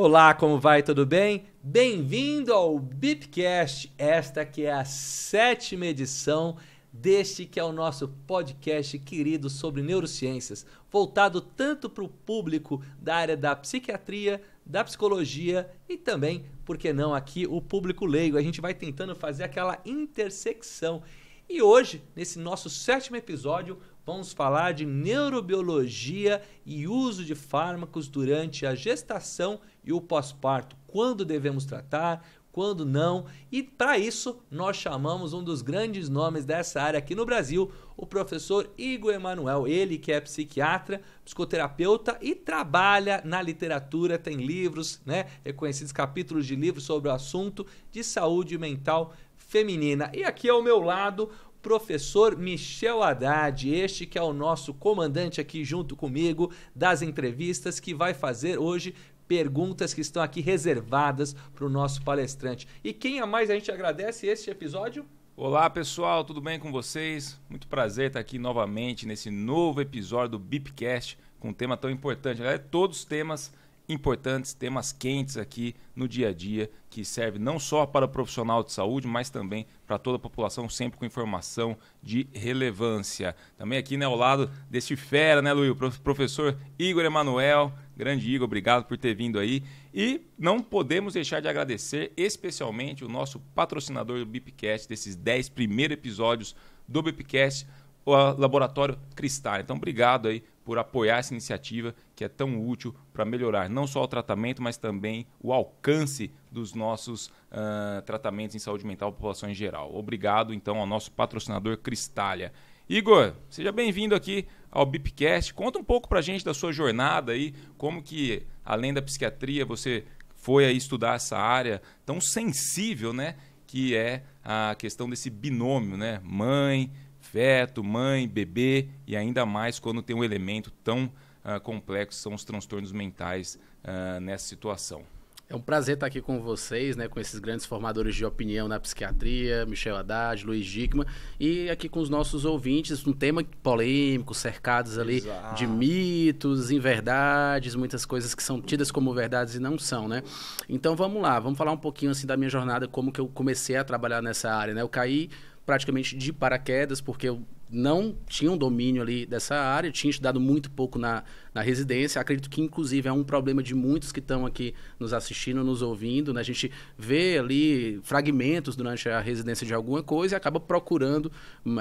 Olá, como vai? Tudo bem? Bem-vindo ao Bipcast, esta que é a sétima edição deste que é o nosso podcast querido sobre neurociências, voltado tanto para o público da área da psiquiatria, da psicologia e também, por que não, aqui o público leigo. A gente vai tentando fazer aquela intersecção. E hoje, nesse nosso sétimo episódio, Vamos falar de neurobiologia e uso de fármacos durante a gestação e o pós-parto. Quando devemos tratar, quando não. E para isso, nós chamamos um dos grandes nomes dessa área aqui no Brasil, o professor Igor Emanuel. Ele que é psiquiatra, psicoterapeuta e trabalha na literatura, tem livros, né, reconhecidos capítulos de livros sobre o assunto de saúde mental feminina. E aqui ao meu lado, professor Michel Haddad, este que é o nosso comandante aqui junto comigo das entrevistas, que vai fazer hoje perguntas que estão aqui reservadas para o nosso palestrante. E quem a mais a gente agradece este episódio? Olá pessoal, tudo bem com vocês? Muito prazer estar aqui novamente nesse novo episódio do Bipcast com um tema tão importante. É todos os temas importantes, temas quentes aqui no dia a dia, que serve não só para o profissional de saúde, mas também para toda a população, sempre com informação de relevância. Também aqui né, ao lado deste fera, né, Luiz? Professor Igor Emanuel. Grande Igor, obrigado por ter vindo aí. E não podemos deixar de agradecer especialmente o nosso patrocinador do Bipcast, desses 10 primeiros episódios do Bipcast, o Laboratório Cristal. Então, obrigado aí por apoiar essa iniciativa que é tão útil para melhorar não só o tratamento, mas também o alcance dos nossos uh, tratamentos em saúde mental para a população em geral. Obrigado, então, ao nosso patrocinador Cristália. Igor, seja bem-vindo aqui ao Bipcast. Conta um pouco para a gente da sua jornada aí, como que, além da psiquiatria, você foi aí estudar essa área tão sensível, né? Que é a questão desse binômio, né? Mãe, feto, mãe, bebê e ainda mais quando tem um elemento tão uh, complexo são os transtornos mentais uh, nessa situação. É um prazer estar aqui com vocês, né, com esses grandes formadores de opinião na psiquiatria, Michel Haddad, Luiz Dickman, e aqui com os nossos ouvintes, um tema polêmico, cercados ali Exato. de mitos, inverdades, muitas coisas que são tidas como verdades e não são, né? Então vamos lá, vamos falar um pouquinho assim da minha jornada, como que eu comecei a trabalhar nessa área, né? Eu caí praticamente de paraquedas, porque eu não tinha um domínio ali dessa área, tinha estudado muito pouco na, na residência. Acredito que, inclusive, é um problema de muitos que estão aqui nos assistindo, nos ouvindo. Né? A gente vê ali fragmentos durante a residência de alguma coisa e acaba procurando,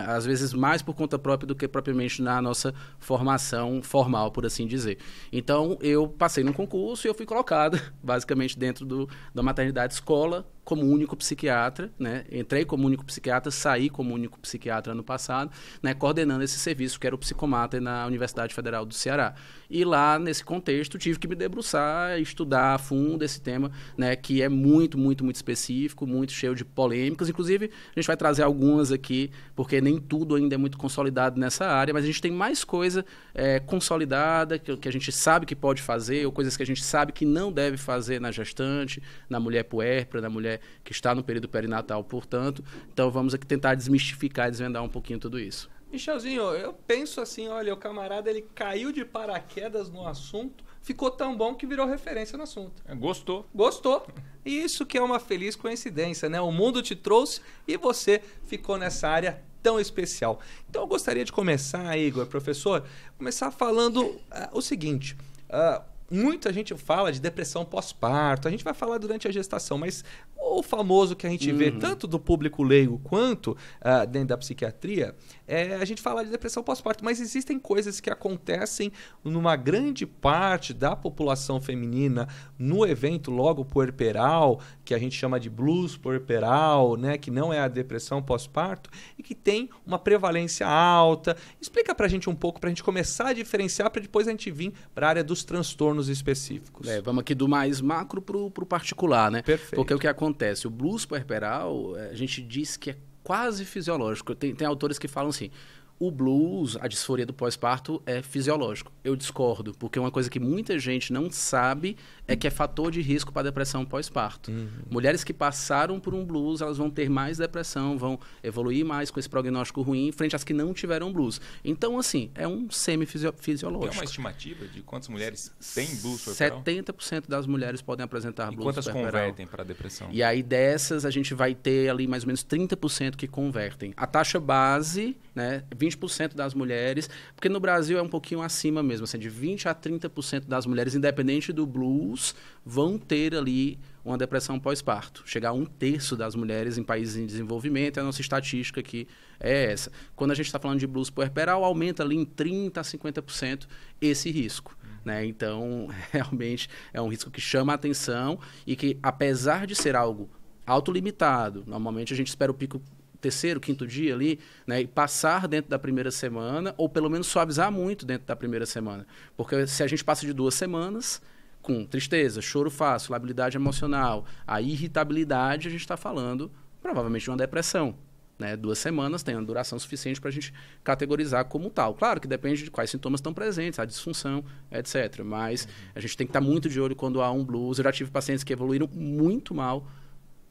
às vezes, mais por conta própria do que propriamente na nossa formação formal, por assim dizer. Então, eu passei num concurso e eu fui colocado, basicamente, dentro do, da maternidade escola como único psiquiatra, né? Entrei como único psiquiatra, saí como único psiquiatra no passado, né? Coordenando esse serviço que era o psicomata na Universidade Federal do Ceará. E lá, nesse contexto, tive que me debruçar, estudar a fundo esse tema, né, que é muito, muito, muito específico, muito cheio de polêmicas. Inclusive, a gente vai trazer algumas aqui, porque nem tudo ainda é muito consolidado nessa área, mas a gente tem mais coisa é, consolidada, que, que a gente sabe que pode fazer, ou coisas que a gente sabe que não deve fazer na gestante, na mulher puérpera, na mulher que está no período perinatal, portanto. Então, vamos aqui tentar desmistificar, desvendar um pouquinho tudo isso. Michelzinho, eu penso assim, olha, o camarada ele caiu de paraquedas no assunto, ficou tão bom que virou referência no assunto. É, gostou. Gostou. E isso que é uma feliz coincidência, né? O mundo te trouxe e você ficou nessa área tão especial. Então eu gostaria de começar, Igor, professor, começar falando uh, o seguinte. Uh, muita gente fala de depressão pós-parto, a gente vai falar durante a gestação, mas o famoso que a gente uhum. vê tanto do público leigo quanto uh, dentro da psiquiatria é, a gente fala de depressão pós-parto, mas existem coisas que acontecem numa grande parte da população feminina no evento logo puerperal, que a gente chama de blues puerperal, né, que não é a depressão pós-parto, e que tem uma prevalência alta. Explica pra gente um pouco, pra gente começar a diferenciar, para depois a gente vir para a área dos transtornos específicos. É, vamos aqui do mais macro pro, pro particular, né? Perfeito. Porque o que acontece? O blues puerperal, é, a gente diz que é quase fisiológico. Tem, tem autores que falam assim: o blues, a disforia do pós-parto é fisiológico. Eu discordo, porque uma coisa que muita gente não sabe é que é fator de risco para depressão pós-parto. Uhum. Mulheres que passaram por um blues, elas vão ter mais depressão, vão evoluir mais com esse prognóstico ruim, frente às que não tiveram blues. Então, assim, é um semifisiológico. Tem uma estimativa de quantas mulheres têm blues corporal? 70% das mulheres podem apresentar e blues quantas corporal. quantas convertem para depressão? E aí dessas, a gente vai ter ali mais ou menos 30% que convertem. A taxa base né? 20% das mulheres, porque no Brasil é um pouquinho acima mesmo, assim, de 20 a 30% das mulheres, independente do blues, vão ter ali uma depressão pós-parto. Chegar a um terço das mulheres em países em desenvolvimento, a nossa estatística aqui é essa. Quando a gente está falando de blues puerperal, aumenta ali em 30% a 50% esse risco. Né? Então, realmente é um risco que chama a atenção e que, apesar de ser algo autolimitado, normalmente a gente espera o pico terceiro, quinto dia ali, né, e passar dentro da primeira semana, ou pelo menos suavizar muito dentro da primeira semana. Porque se a gente passa de duas semanas, com tristeza, choro fácil, labilidade emocional, a irritabilidade, a gente está falando provavelmente de uma depressão. Né? Duas semanas tem uma duração suficiente para a gente categorizar como tal. Claro que depende de quais sintomas estão presentes, a disfunção, etc. Mas uhum. a gente tem que estar tá muito de olho quando há um blues. Eu já tive pacientes que evoluíram muito mal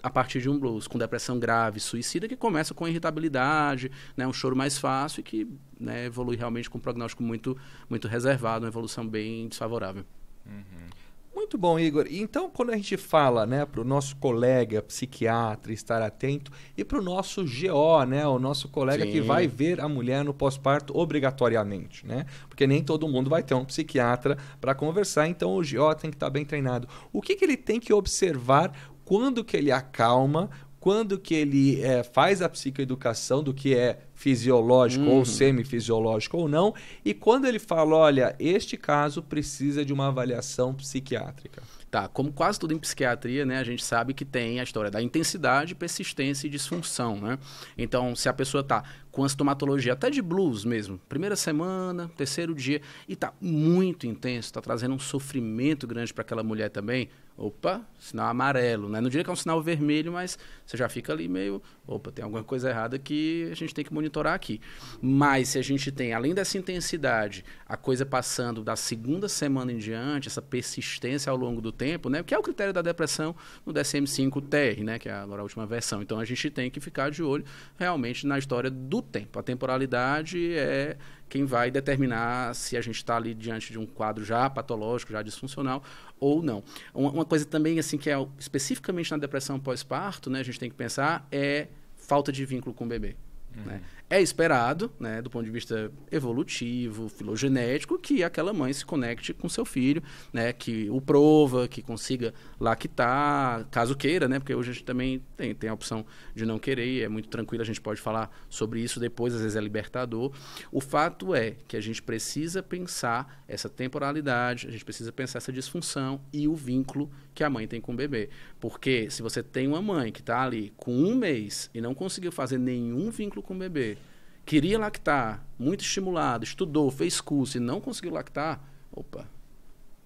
a partir de um blues, com depressão grave, suicida, que começa com irritabilidade, né, um choro mais fácil e que né, evolui realmente com um prognóstico muito, muito reservado, uma evolução bem desfavorável. Uhum. Muito bom, Igor. Então, quando a gente fala né, para o nosso colega psiquiatra estar atento e para o nosso GO, né, o nosso colega Sim. que vai ver a mulher no pós-parto obrigatoriamente, né? Porque nem todo mundo vai ter um psiquiatra para conversar, então o GO tem que estar tá bem treinado. O que, que ele tem que observar quando que ele acalma, quando que ele é, faz a psicoeducação do que é fisiológico uhum. ou semifisiológico ou não, e quando ele fala, olha, este caso precisa de uma avaliação psiquiátrica. Tá, como quase tudo em psiquiatria, né, a gente sabe que tem a história da intensidade, persistência e disfunção, né? Então, se a pessoa tá com a sintomatologia até de blues mesmo, primeira semana, terceiro dia, e tá muito intenso, tá trazendo um sofrimento grande para aquela mulher também, opa, sinal amarelo, né? Não diria que é um sinal vermelho, mas você já fica ali meio opa, tem alguma coisa errada que a gente tem que monitorar aqui. Mas se a gente tem, além dessa intensidade, a coisa passando da segunda semana em diante, essa persistência ao longo do tempo, né? Que é o critério da depressão no DSM-5-TR, né? Que é agora a última versão. Então a gente tem que ficar de olho realmente na história do tempo. A temporalidade é quem vai determinar se a gente está ali diante de um quadro já patológico, já disfuncional ou não. Uma, coisa também assim que é especificamente na depressão pós-parto, né? A gente tem que pensar é falta de vínculo com o bebê. Uhum. Né? É esperado, né, do ponto de vista evolutivo, filogenético, que aquela mãe se conecte com seu filho, né, que o prova, que consiga lactar, caso queira, né, porque hoje a gente também tem, tem a opção de não querer, e é muito tranquilo, a gente pode falar sobre isso depois, às vezes é libertador. O fato é que a gente precisa pensar essa temporalidade, a gente precisa pensar essa disfunção e o vínculo que a mãe tem com o bebê. Porque se você tem uma mãe que está ali com um mês e não conseguiu fazer nenhum vínculo com o bebê, queria lactar, muito estimulado, estudou, fez curso e não conseguiu lactar, opa.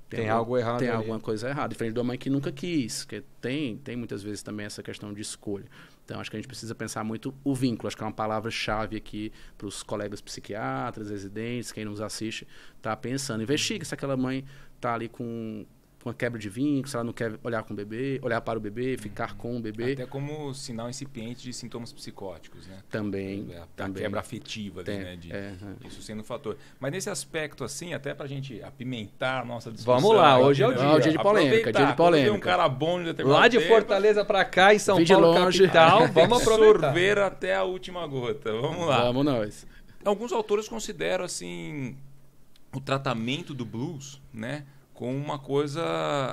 Tem, tem algo, algo errado. Tem aí. alguma coisa errada. Diferente da mãe que nunca quis, que tem, tem muitas vezes também essa questão de escolha. Então, acho que a gente precisa pensar muito o vínculo. Acho que é uma palavra-chave aqui para os colegas psiquiatras, residentes, quem nos assiste, está pensando. Investiga se aquela mãe está ali com, uma quebra de vínculo, se ela não quer olhar com o bebê, olhar para o bebê, uhum. ficar uhum. com o bebê. Até como sinal incipiente de sintomas psicóticos, né? Também. É, a, também. quebra afetiva, Tem, ali, né? De, é, Isso sendo um fator. Mas nesse aspecto, assim, até para a gente apimentar a nossa discussão. Vamos lá, hoje é o né, dia. Não, é dia de polêmica, dia de polêmica. um cara bom de Lá de tempo, Fortaleza para cá, em São Paulo, longe. capital, vamos aproveitar. Sorver até a última gota, vamos lá. Vamos nós. Alguns autores consideram, assim, o tratamento do blues, né? como uma coisa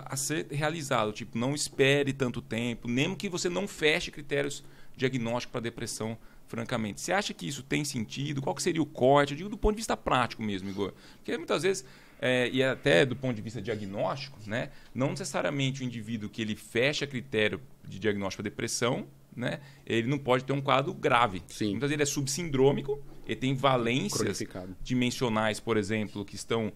a ser realizada. Tipo, não espere tanto tempo, nem que você não feche critérios diagnósticos para depressão, francamente. Você acha que isso tem sentido? Qual seria o corte? Eu digo do ponto de vista prático mesmo, Igor. Porque muitas vezes, é, e até do ponto de vista diagnóstico, né, não necessariamente o indivíduo que ele fecha critério de diagnóstico para depressão, né, ele não pode ter um quadro grave. Sim. Muitas vezes ele é subsindrômico, ele tem valências dimensionais, por exemplo, que estão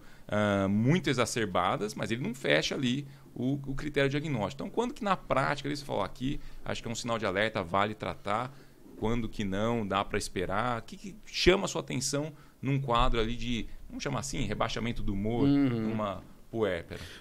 uh, muito exacerbadas, mas ele não fecha ali o, o critério diagnóstico. Então, quando que na prática ele se falou aqui, acho que é um sinal de alerta, vale tratar, quando que não, dá para esperar, o que, que chama a sua atenção num quadro ali de, vamos chamar assim, rebaixamento do humor, uhum. uma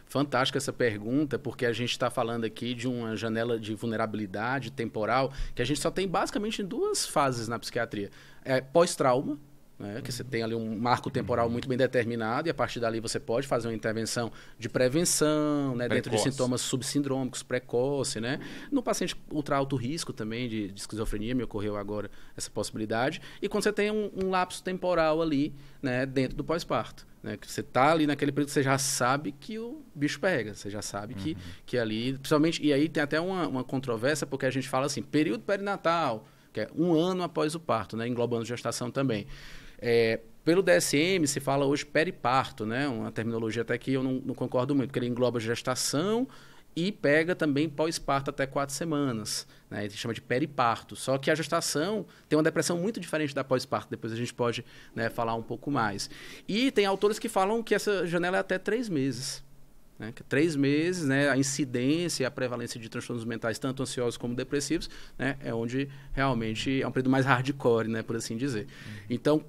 Fantástica essa pergunta, porque a gente está falando aqui de uma janela de vulnerabilidade temporal que a gente só tem basicamente em duas fases na psiquiatria é, pós-trauma, né, que você uhum. tem ali um marco temporal uhum. muito bem determinado e a partir dali você pode fazer uma intervenção de prevenção, né, dentro de sintomas subsindrômicos precoce, né? No paciente ultra alto risco também de, de, esquizofrenia, me ocorreu agora essa possibilidade. E quando você tem um, um lapso temporal ali, né, dentro do pós-parto. Né, que você está ali naquele período, você já sabe que o bicho pega, você já sabe que, uhum. que ali, principalmente, e aí tem até uma, uma controvérsia, porque a gente fala assim, período perinatal, que é um ano após o parto, né? englobando gestação também. É, pelo DSM se fala hoje periparto, né? uma terminologia até que eu não, não concordo muito, porque ele engloba gestação e pega também pós-parto até quatro semanas. Né? Ele chama de periparto. Só que a gestação tem uma depressão muito diferente da pós-parto, depois a gente pode né, falar um pouco mais. E tem autores que falam que essa janela é até três meses. Né? É três meses, né? a incidência e a prevalência de transtornos mentais, tanto ansiosos como depressivos, né? é onde realmente é um período mais hardcore, né? por assim dizer. Uhum. Então,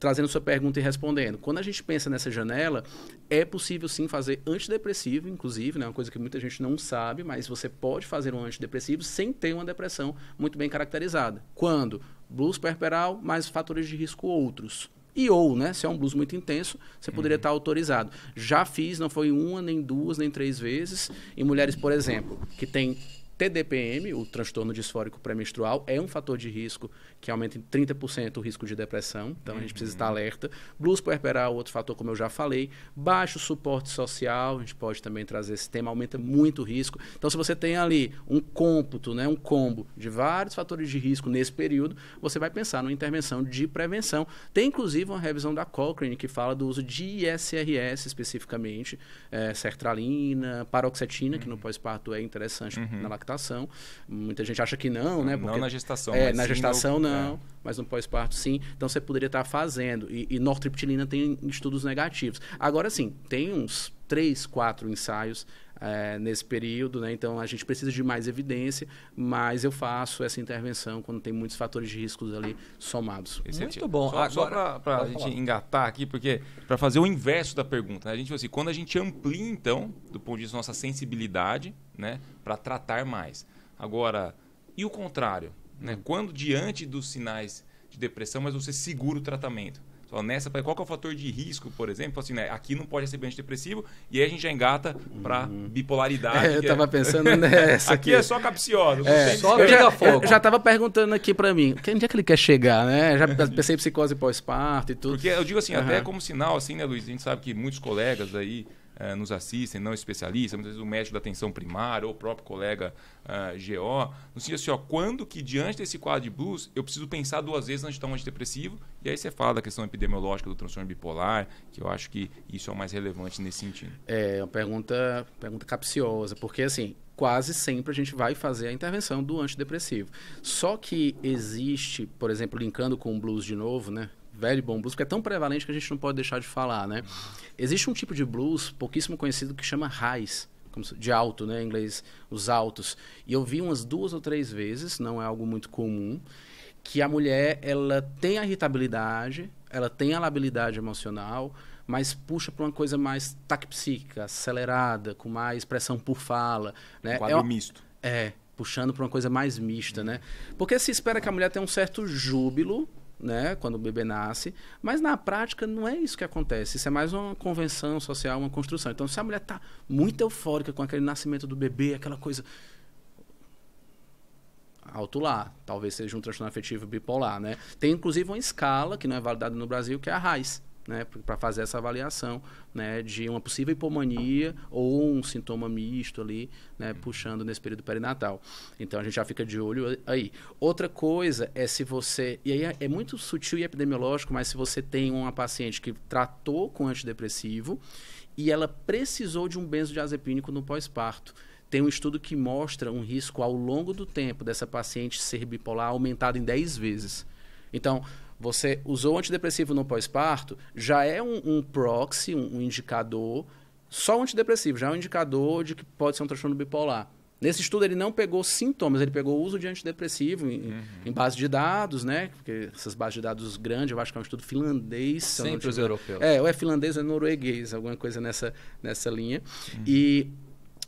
trazendo sua pergunta e respondendo. Quando a gente pensa nessa janela, é possível sim fazer antidepressivo, inclusive, né? uma coisa que muita gente não sabe, mas você pode fazer um antidepressivo sem ter uma depressão muito bem caracterizada. Quando? Blues perperal mais fatores de risco outros e ou, né? Se é um blues muito intenso, você poderia uhum. estar autorizado. Já fiz, não foi uma, nem duas, nem três vezes. em mulheres, por exemplo, que têm TDPM, o transtorno disfórico pré-menstrual, é um fator de risco que aumenta em 30% o risco de depressão, então uhum. a gente precisa estar uhum. alerta. Blues puerperal, outro fator, como eu já falei. Baixo suporte social, a gente pode também trazer esse tema, aumenta muito o risco. Então, se você tem ali um cômputo, né, um combo de vários fatores de risco nesse período, você vai pensar numa intervenção de prevenção. Tem, inclusive, uma revisão da Cochrane que fala do uso de ISRS especificamente, é, sertralina, paroxetina, uhum. que no uhum. pós-parto é interessante uhum. na lactação lactação. Muita gente acha que não, né? Porque, não na gestação. É, na gestação é. não, é. mas no pós-parto sim. Então você poderia estar fazendo. E, e nortriptilina tem estudos negativos. Agora sim, tem uns três, quatro ensaios é, nesse período, né? Então a gente precisa de mais evidência, mas eu faço essa intervenção quando tem muitos fatores de riscos ali somados. Excelente. Muito bom. Só, Agora, para a gente falar. engatar aqui, porque para fazer o inverso da pergunta, né? a gente tipo assim, quando a gente amplia então, do ponto de vista nossa sensibilidade, né, para tratar mais. Agora, e o contrário, né? Hum. Quando diante dos sinais de depressão, mas você segura o tratamento então, nessa, qual que é o fator de risco, por exemplo? Assim, né? Aqui não pode receber antidepressivo e aí a gente já engata para uhum. bipolaridade. É, eu é tava é... pensando nessa. aqui, aqui é só capcioso. É, só eu já, fogo. Eu já tava perguntando aqui para mim, onde é que ele quer chegar, né? Já pensei em psicose pós-parto e tudo. Porque eu digo assim, uhum. até como sinal, assim, né, Luiz? A gente sabe que muitos colegas aí eh, nos assistem, não especialistas, muitas vezes o médico da atenção primária ou o próprio colega uh, eh, GO, no sentido assim, ó, quando que diante desse quadro de blues eu preciso pensar duas vezes antes de tomar um antidepressivo? E aí você fala da questão epidemiológica do transtorno bipolar, que eu acho que isso é o mais relevante nesse sentido. É, é, uma pergunta, pergunta capciosa, porque assim, quase sempre a gente vai fazer a intervenção do antidepressivo. Só que existe, por exemplo, linkando com o blues de novo, né? velho bom blues, que é tão prevalente que a gente não pode deixar de falar, né? Existe um tipo de blues pouquíssimo conhecido que chama raiz, de alto, né? Em inglês, os altos. E eu vi umas duas ou três vezes, não é algo muito comum, que a mulher, ela tem a irritabilidade, ela tem a labilidade emocional, mas puxa para uma coisa mais taquipsíquica, acelerada, com mais pressão por fala, né? Um é quadro é, misto. É, puxando para uma coisa mais mista, né? Porque se espera que a mulher tenha um certo júbilo né, quando o bebê nasce, mas na prática não é isso que acontece. Isso é mais uma convenção social, uma construção. Então, se a mulher está muito eufórica com aquele nascimento do bebê, aquela coisa alto lá, talvez seja um transtorno afetivo bipolar, né? Tem inclusive uma escala que não é validada no Brasil, que é a RAIS, né, para fazer essa avaliação né, de uma possível hipomania ou um sintoma misto ali, né, uhum. puxando nesse período perinatal. Então a gente já fica de olho aí. Outra coisa é se você, e aí é, é muito sutil e epidemiológico, mas se você tem uma paciente que tratou com antidepressivo e ela precisou de um benzodiazepínico no pós-parto. Tem um estudo que mostra um risco ao longo do tempo dessa paciente ser bipolar aumentado em 10 vezes. Então, você usou antidepressivo no pós-parto, já é um, um proxy, um, um indicador, só o antidepressivo, já é um indicador de que pode ser um transtorno bipolar. Nesse estudo ele não pegou sintomas, ele pegou o uso de antidepressivo em, uhum. em, base de dados, né? Porque essas bases de dados grandes, eu acho que é um estudo finlandês. Sempre os europeus. É, ou é finlandês ou é norueguês, alguma coisa nessa, nessa linha. Uhum. E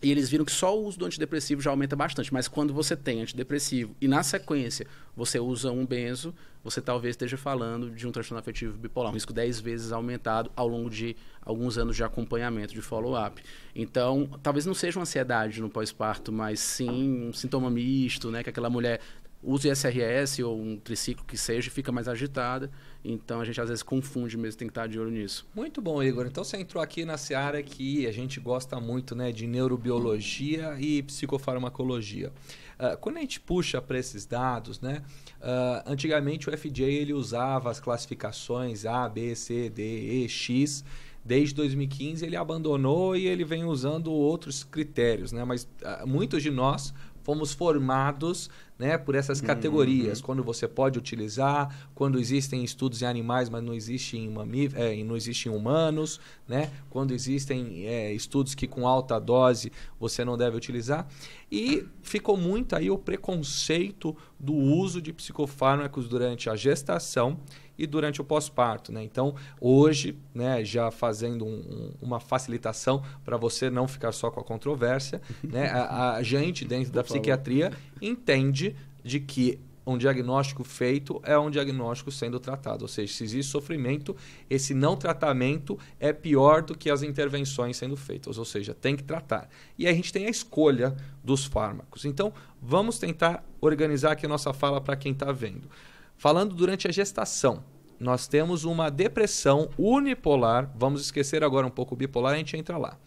e eles viram que só o uso do antidepressivo já aumenta bastante, mas quando você tem antidepressivo e na sequência você usa um benzo, você talvez esteja falando de um transtorno afetivo bipolar, um risco 10 vezes aumentado ao longo de alguns anos de acompanhamento, de follow-up. Então, talvez não seja uma ansiedade no pós-parto, mas sim um sintoma misto, né? Que aquela mulher use SRS ou um triciclo que seja, fica mais agitada. Então a gente às vezes confunde mesmo, tem que estar de olho nisso. Muito bom, Igor. Então você entrou aqui na seara que a gente gosta muito né, de neurobiologia e psicofarmacologia. Uh, quando a gente puxa para esses dados, né, uh, antigamente o FDA ele usava as classificações A, B, C, D, E, X desde 2015 ele abandonou e ele vem usando outros critérios, né? Mas uh, muitos de nós fomos formados né, por essas uhum, categorias. Uhum. Quando você pode utilizar, quando existem estudos em animais, mas não existe em, mamí é, não existe em humanos, né? quando existem é, estudos que com alta dose você não deve utilizar. E ficou muito aí o preconceito do uso de psicofármacos durante a gestação e durante o pós-parto. Né? Então, hoje, né, já fazendo um, um, uma facilitação para você não ficar só com a controvérsia, né, a, a, gente dentro da psiquiatria entende de que um diagnóstico feito é um diagnóstico sendo tratado. Ou seja, se existe sofrimento, esse não tratamento é pior do que as intervenções sendo feitas. Ou seja, tem que tratar. E a gente tem a escolha dos fármacos. Então, vamos tentar organizar aqui a nossa fala para quem está vendo. Falando durante a gestação, nós temos uma depressão unipolar. Vamos esquecer agora um pouco o bipolar, a gente entra lá.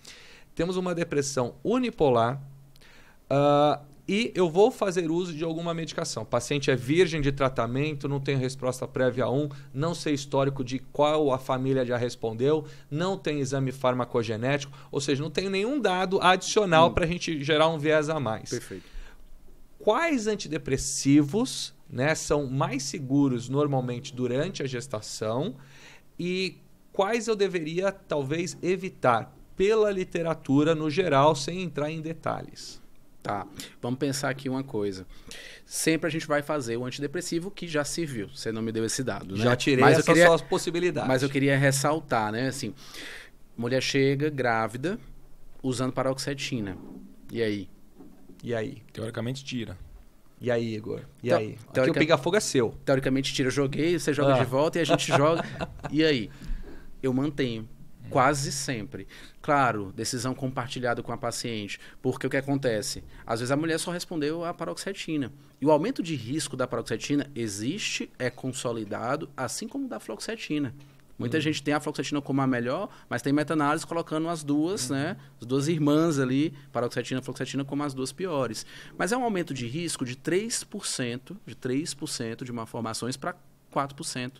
Temos uma depressão unipolar. Uh, e eu vou fazer uso de alguma medicação. O paciente é virgem de tratamento, não tem resposta prévia a 1, não sei histórico de qual a família já respondeu, não tem exame farmacogenético, ou seja, não tem nenhum dado adicional hum. para a gente gerar um viés a mais. Perfeito. Quais antidepressivos né, são mais seguros normalmente durante a gestação e quais eu deveria talvez evitar pela literatura no geral, sem entrar em detalhes. Tá, vamos pensar aqui uma coisa. Sempre a gente vai fazer o antidepressivo que já se viu. Você não me deu esse dado, né? Já tirei mas essas queria... possibilidades. Mas eu queria ressaltar, né? Assim, mulher chega grávida usando paroxetina. E aí? E aí? Teoricamente tira. E aí, Igor? E então, aí? Aqui o Pegafogo é seu. Teoricamente, tira, eu joguei, você joga ah. de volta e a gente joga. E aí? Eu mantenho. Quase sempre. Claro, decisão compartilhada com a paciente. Porque o que acontece? Às vezes a mulher só respondeu à paroxetina. E o aumento de risco da paroxetina existe, é consolidado, assim como da floxetina. Muita uhum. gente tem a fluoxetina como a melhor, mas tem meta-análise colocando as duas, uhum. né? As duas irmãs ali, paroxetina e fluoxetina, como as duas piores. Mas é um aumento de risco de 3%, de 3% de malformações para 4%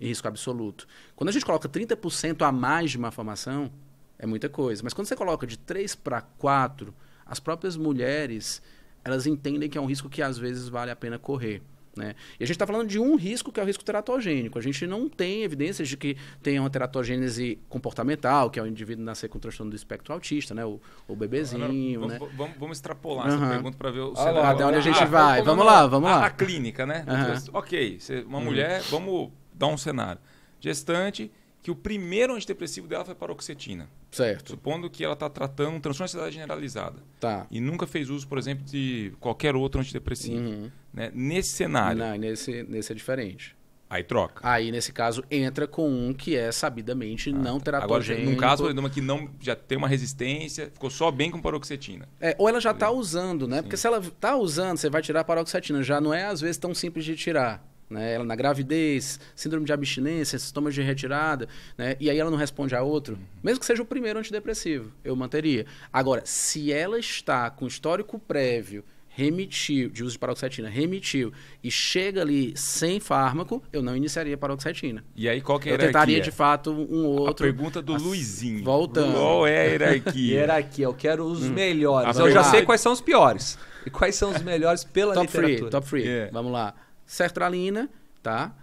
em risco absoluto. Quando a gente coloca 30% a mais de malformação, é muita coisa. Mas quando você coloca de 3 para 4, as próprias mulheres, elas entendem que é um risco que às vezes vale a pena correr. Né? E a gente está falando de um risco que é o risco teratogênico. A gente não tem evidências de que tenha uma teratogênese comportamental, que é o indivíduo nascer com transtorno do espectro autista, né? o, o bebezinho. Agora, né? vamos, vamos, extrapolar uhum. essa pergunta para ver o ah, cenário. Ah, até onde a gente ah, vai. Vamos, vamos lá, vamos lá. A clínica, né? Uhum. Ok, uma mulher, uhum. vamos dar um cenário. Gestante, que o primeiro antidepressivo dela foi paroxetina. Certo. Supondo que ela está tratando um transtorno de ansiedade generalizada. Tá. E nunca fez uso, por exemplo, de qualquer outro antidepressivo. Uhum. Né? Nesse cenário. Não, nesse, nesse é diferente. Aí troca. Aí, nesse caso, entra com um que é sabidamente ah, não tá. teratogênico. Agora, num caso, uma que não já tem uma resistência, ficou só bem com paroxetina. É, ou ela já está usando, né? Sim. Porque se ela está usando, você vai tirar a paroxetina. Já não é, às vezes, tão simples de tirar. Né? Ela na gravidez, síndrome de abstinência, sintomas de retirada, né? e aí ela não responde a outro, uhum. mesmo que seja o primeiro antidepressivo, eu manteria. Agora, se ela está com histórico prévio remitiu, de uso de paroxetina, remitiu e chega ali sem fármaco, eu não iniciaria paroxetina. E aí qual que é a Eu tentaria de fato um outro. A pergunta do Luizinho. Voltando. Qual é a hierarquia? hierarquia, eu quero os hum. melhores. A eu já sei quais são os piores. E quais são os melhores pela top literatura. Free, top free, yeah. vamos lá. Sertralina, tá?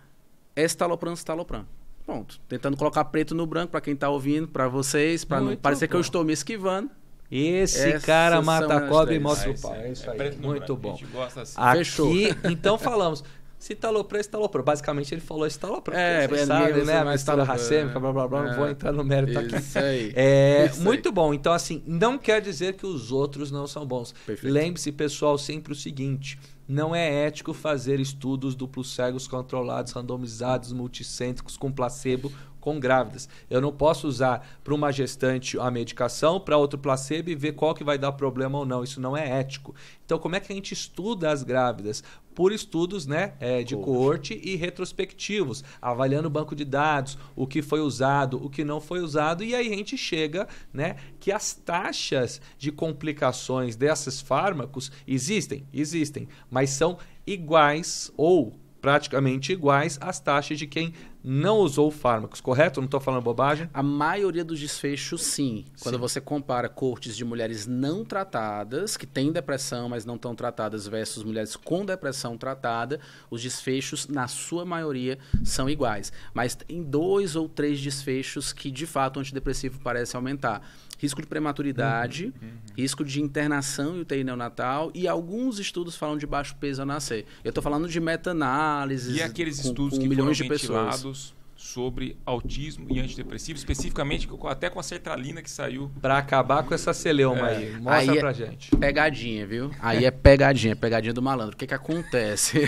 Estalopram, estalopram. Ponto. Tentando colocar preto no branco para quem está ouvindo, para vocês, para não parecer bom. que eu estou me esquivando. Esse Essas cara mata a cobra e mostra o é, pau. É, isso aí. É Muito bom. Assim. Aqui, então falamos. Se taloprou, estaloprou. Basicamente ele falou estaloprou. É, você é sabe, né? A mistura racêmica, né? blá blá blá. Não vou é. entrar no mérito isso aqui. Aí, é, isso muito aí. bom. Então, assim, não quer dizer que os outros não são bons. Lembre-se, pessoal, sempre o seguinte: não é ético fazer estudos duplos cegos controlados, randomizados, multicêntricos, com placebo com grávidas. Eu não posso usar para uma gestante a medicação, para outro placebo e ver qual que vai dar problema ou não. Isso não é ético. Então, como é que a gente estuda as grávidas? Por estudos né, é, de coorte e retrospectivos, avaliando o banco de dados, o que foi usado, o que não foi usado, e aí a gente chega né, que as taxas de complicações desses fármacos existem, existem, mas são iguais ou praticamente iguais às taxas de quem não usou fármacos, correto? Não estou falando bobagem? A maioria dos desfechos, sim. Quando você compara cortes de mulheres não tratadas, que têm depressão, mas não estão tratadas, versus mulheres com depressão tratada, os desfechos, na sua maioria, são iguais. Mas tem dois ou três desfechos que, de fato, o antidepressivo parece aumentar risco de prematuridade, uhum. uhum, uhum. risco de internação e UTI neonatal, e alguns estudos falam de baixo peso ao nascer. Eu estou falando de meta-análises. E aqueles com, estudos com que milhões foram de pessoas. sobre autismo e antidepressivo, especificamente até com a sertralina que saiu. Para acabar com essa celeuma é. aí. Mostra aí é pra é gente. Pegadinha, viu? Aí é pegadinha, pegadinha do malandro. O que, que acontece?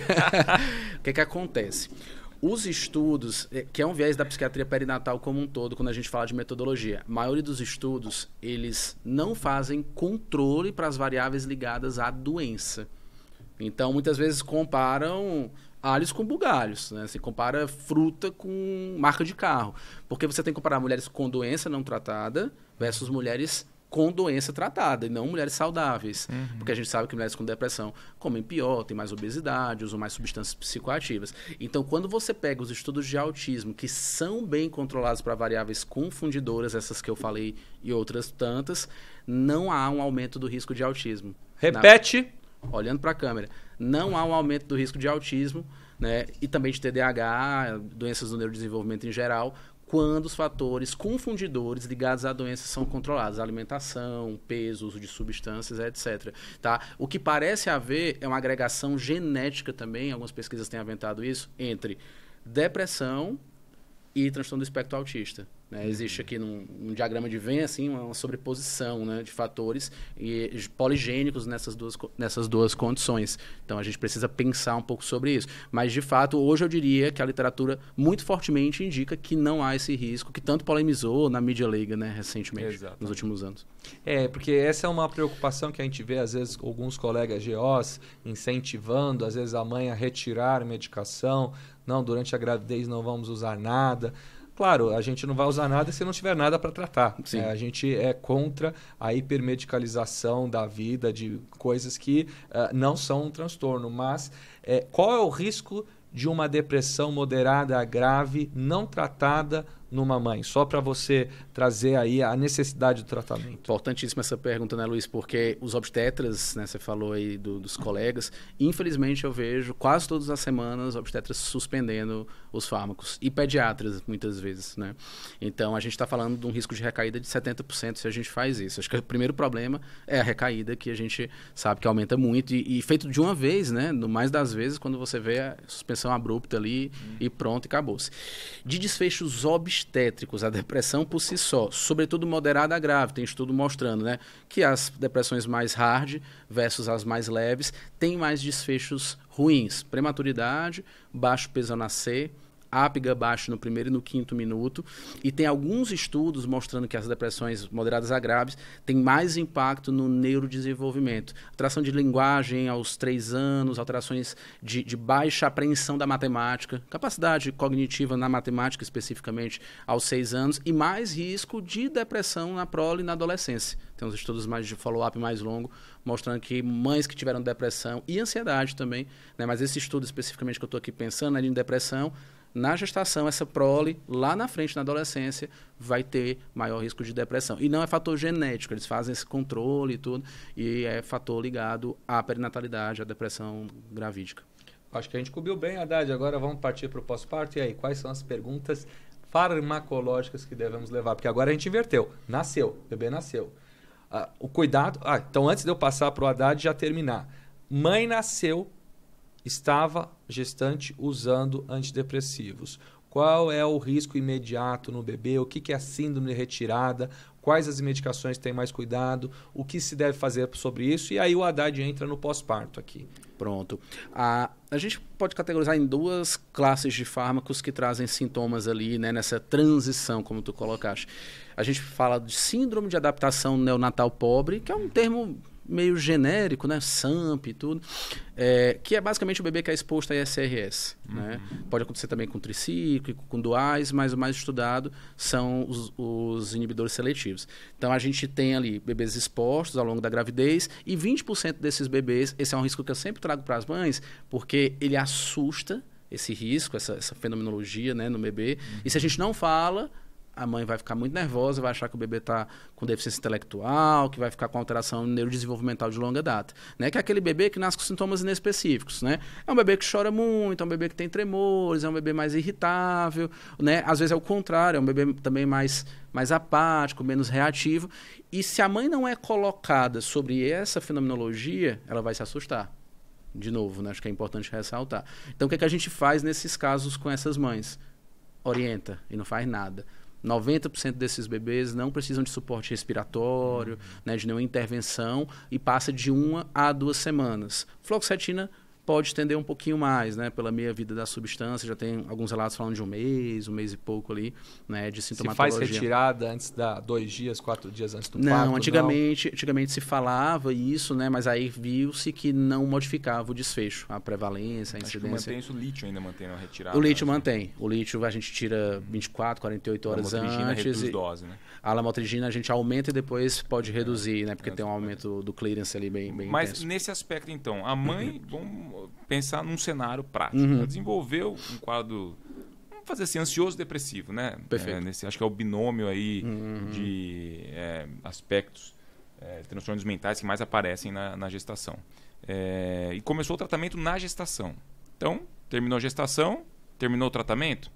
o que, que acontece? Os estudos, eh, que é um viés da psiquiatria perinatal como um todo, quando a gente fala de metodologia, a maioria dos estudos, eles não fazem controle para as variáveis ligadas à doença. Então, muitas vezes comparam alhos com bugalhos, né? Você compara fruta com marca de carro. Porque você tem que comparar mulheres com doença não tratada versus mulheres com doença tratada, e não mulheres saudáveis. Uhum. Porque a gente sabe que mulheres com depressão comem pior, têm mais obesidade, usam mais substâncias psicoativas. Então, quando você pega os estudos de autismo, que são bem controlados para variáveis confundidoras, essas que eu falei e outras tantas, não há um aumento do risco de autismo. Né? Repete! Na... Olhando para a câmera. Não há um aumento do risco de autismo né? E também de TDAH, doenças do neurodesenvolvimento em geral, quando os fatores confundidores ligados à doença são controlados, alimentação, peso, uso de substâncias, etc. Tá? O que parece haver é uma agregação genética também, algumas pesquisas têm aventado isso, entre depressão e transtorno do espectro autista. Né? Existe aqui num, diagrama de Venn assim, uma sobreposição né, de fatores e, poligênicos nessas duas, nessas duas condições. Então a gente precisa pensar um pouco sobre isso. Mas de fato, hoje eu diria que a literatura muito fortemente indica que não há esse risco que tanto polemizou na mídia leiga né, recentemente, Exatamente. nos últimos anos. É, porque essa é uma preocupação que a gente vê, às vezes, alguns colegas GOs incentivando, às vezes, a mãe a retirar medicação. Não, durante a gravidez não vamos usar nada. Claro, a gente não vai usar nada se não tiver nada para tratar. É, a gente é contra a hipermedicalização da vida, de coisas que uh, não são um transtorno. Mas é, qual é o risco de uma depressão moderada a grave não tratada numa mãe? Só para você trazer aí a necessidade do tratamento. Importantíssima essa pergunta, né, Luiz? Porque os obstetras, né, você falou aí do, dos colegas, infelizmente eu vejo quase todas as semanas obstetras suspendendo os fármacos e pediatras muitas vezes, né? Então a gente está falando de um risco de recaída de 70% se a gente faz isso. Acho que o primeiro problema é a recaída que a gente sabe que aumenta muito e, e feito de uma vez, né? No mais das vezes quando você vê a suspensão abrupta ali hum. e pronto, acabou-se. De desfechos obstétricos, a depressão por si só, sobretudo moderada a grave, tem estudo mostrando, né, que as depressões mais hard versus as mais leves têm mais desfechos ruins, prematuridade, baixo peso ao nascer, ápiga baixo no primeiro e no quinto minuto. E tem alguns estudos mostrando que as depressões moderadas a graves têm mais impacto no neurodesenvolvimento. Alteração de linguagem aos três anos, alterações de, de baixa apreensão da matemática, capacidade cognitiva na matemática especificamente aos seis anos e mais risco de depressão na prole e na adolescência. Tem uns estudos mais de follow-up mais longo mostrando que mães que tiveram depressão e ansiedade também, né? mas esse estudo especificamente que eu estou aqui pensando é de depressão, na gestação, essa prole, lá na frente, na adolescência, vai ter maior risco de depressão. E não é fator genético, eles fazem esse controle e tudo, e é fator ligado à perinatalidade, à depressão gravídica. Acho que a gente cobriu bem, Haddad. Agora vamos partir para o pós-parto. E aí, quais são as perguntas farmacológicas que devemos levar? Porque agora a gente inverteu. Nasceu, o bebê nasceu. Ah, o cuidado. Ah, então antes de eu passar para o Haddad já terminar. Mãe nasceu, estava gestante usando antidepressivos. Qual é o risco imediato no bebê? O que é a síndrome retirada? Quais as medicações têm mais cuidado? O que se deve fazer sobre isso? E aí o Haddad entra no pós-parto aqui. Pronto. A, a gente pode categorizar em duas classes de fármacos que trazem sintomas ali, né, nessa transição, como tu colocaste. A gente fala de síndrome de adaptação neonatal pobre, que é um termo meio genérico, né? SAMP e tudo, é, que é basicamente o bebê que é exposto a ISRS. Né? Uhum. Né? Pode acontecer também com tricíclico, com duais, mas o mais estudado são os, os, inibidores seletivos. Então a gente tem ali bebês expostos ao longo da gravidez e 20% desses bebês, esse é um risco que eu sempre trago para as mães, porque ele assusta esse risco, essa, essa fenomenologia né, no bebê. Uhum. E se a gente não fala, a mãe vai ficar muito nervosa, vai achar que o bebê está com deficiência intelectual, que vai ficar com alteração neurodesenvolvimental de longa data. Né? Que é aquele bebê que nasce com sintomas inespecíficos. Né? É um bebê que chora muito, é um bebê que tem tremores, é um bebê mais irritável. Né? Às vezes é o contrário, é um bebê também mais, mais apático, menos reativo. E se a mãe não é colocada sobre essa fenomenologia, ela vai se assustar de novo, né? acho que é importante ressaltar. Então, o que, é que a gente faz nesses casos com essas mães? Orienta e não faz nada. 90% desses bebês não precisam de suporte respiratório, uhum. né, de nenhuma intervenção, e passa de uma a duas semanas. Floxetina pode estender um pouquinho mais, né? Pela meia vida da substância, já tem alguns relatos falando de um mês, um mês e pouco ali, né? De sintomatologia. Se faz retirada antes da dois dias, quatro dias antes do não, parto? Antigamente, não, antigamente se falava isso, né? Mas aí viu-se que não modificava o desfecho, a prevalência, a incidência. Acho mantém isso, o lítio ainda mantém a retirada. O lítio né? mantém. O lítio a gente tira 24, 48 horas a antes. Reduz dose, né? A lamotrigina a gente aumenta e depois pode reduzir, é, né? Porque é, tem um é. aumento do clearance ali bem, bem Mas intenso. nesse aspecto, então, a mãe... Bom, pensar num cenário prático. Uhum. Né? Desenvolver um quadro, vamos fazer assim, ansioso-depressivo, né? Perfeito. É, nesse, acho que é o binômio aí uhum. de é, aspectos, é, transtornos mentais que mais aparecem na, na gestação. É, e começou o tratamento na gestação. Então, terminou a gestação, terminou o tratamento,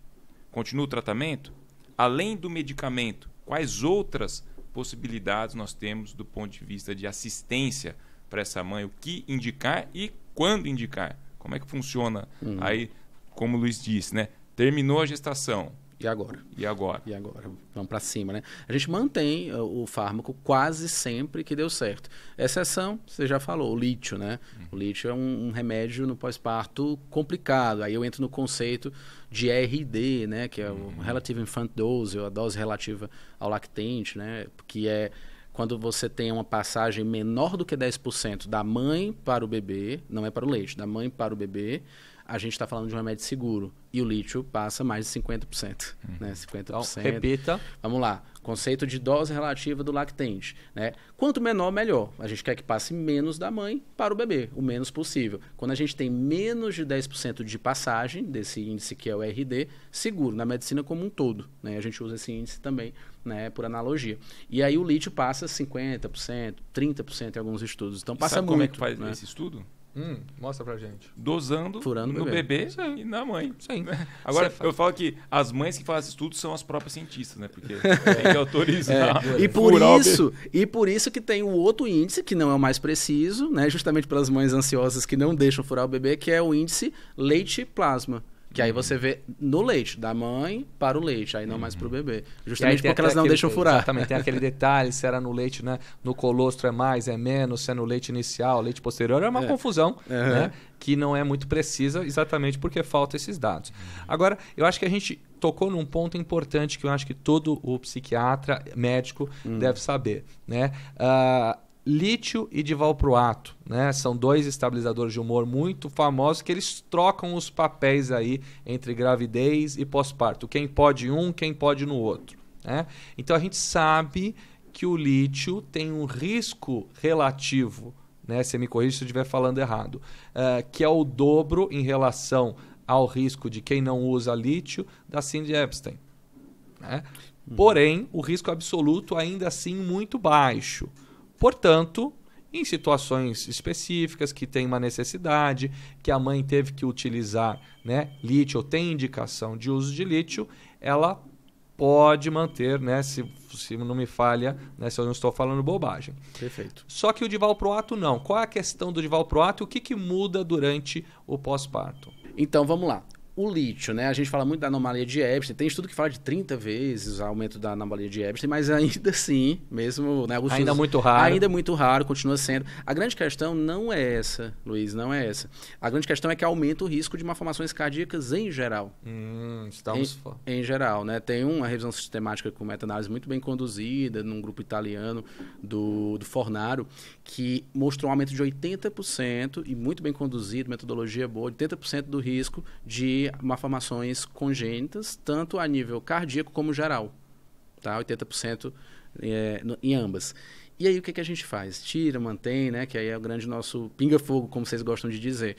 continua o tratamento. Além do medicamento, quais outras possibilidades nós temos do ponto de vista de assistência para essa mãe, o que indicar e quando indicar. Como é que funciona hum. aí, como o Luiz disse, né? Terminou a gestação, e agora? E agora? E agora? Vamos para cima, né? A gente mantém uh, o fármaco quase sempre que deu certo. Exceção, você já falou, o lítio, né? Uhum. O lítio é um, um remédio no pós-parto complicado. Aí eu entro no conceito de RD, né? Que é o hum. Relative Infant Dose, ou a dose relativa ao lactente, né? Que é quando você tem uma passagem menor do que 10% da mãe para o bebê, não é para o leite, da mãe para o bebê, a gente está falando de um remédio seguro. E o lítio passa mais de 50%. Uhum. Né? 50%. Então, repita. Vamos lá. Conceito de dose relativa do lactente. Né? Quanto menor, melhor. A gente quer que passe menos da mãe para o bebê, o menos possível. Quando a gente tem menos de 10% de passagem desse índice que é o RD, seguro, na medicina como um todo. Né? A gente usa esse índice também né, por analogia. E aí o lítio passa 50%, 30% em alguns estudos. Então passa Sabe muito. como é que faz né? esse estudo? Hum, mostra pra gente. Dosando Furando no bebê, bebê e na mãe. Sim. Né? Agora, Sim. eu falo que as mães que fazem estudo são as próprias cientistas, né? Porque tem que autorizar. É. E, por isso, e por isso que tem o outro índice, que não é o mais preciso, né? Justamente pelas mães ansiosas que não deixam furar o bebê, que é o índice leite-plasma. Que aí você vê no leite, da mãe para o leite, aí não uhum. mais para o bebê. Justamente porque elas não deixam furar. Exatamente, tem aquele detalhe, se era no leite, né? No colostro é mais, é menos, se é no leite inicial, leite posterior, é uma é. confusão, uhum. né? Que não é muito precisa, exatamente porque faltam esses dados. Agora, eu acho que a gente tocou num ponto importante que eu acho que todo o psiquiatra médico uhum. deve saber, né? Uh, lítio e divalproato, né? São dois estabilizadores de humor muito famosos que eles trocam os papéis aí entre gravidez e pós-parto. Quem pode um, quem pode no outro, né? Então a gente sabe que o lítio tem um risco relativo, né? Se me corrija se eu estiver falando errado, uh, que é o dobro em relação ao risco de quem não usa lítio da Cindy Epstein, né? Uhum. Porém, o risco absoluto ainda assim muito baixo. Portanto, em situações específicas que tem uma necessidade, que a mãe teve que utilizar né, lítio ou tem indicação de uso de lítio, ela pode manter, né? Se, se não me falha, né, se eu não estou falando bobagem. Perfeito. Só que o divalproato não. Qual é a questão do divalproato e o que, que muda durante o pós-parto? Então vamos lá o lítio, né? A gente fala muito da anomalia de Epstein, tem estudo que fala de 30 vezes o aumento da anomalia de Epstein, mas ainda assim, mesmo, né? Alguns ainda é estudos, muito raro. Ainda é muito raro, continua sendo. A grande questão não é essa, Luiz, não é essa. A grande questão é que aumenta o risco de malformações cardíacas em geral. Hum, estamos... Em, em geral, né? Tem uma revisão sistemática com meta-análise muito bem conduzida, num grupo italiano do, do Fornaro, que mostrou um aumento de 80%, e muito bem conduzido, metodologia boa, 80% do risco de malformações congênitas, tanto a nível cardíaco como geral, tá? 80% é, no, em ambas. E aí o que, que a gente faz? Tira, mantém, né? Que aí é o grande nosso pinga-fogo, como vocês gostam de dizer.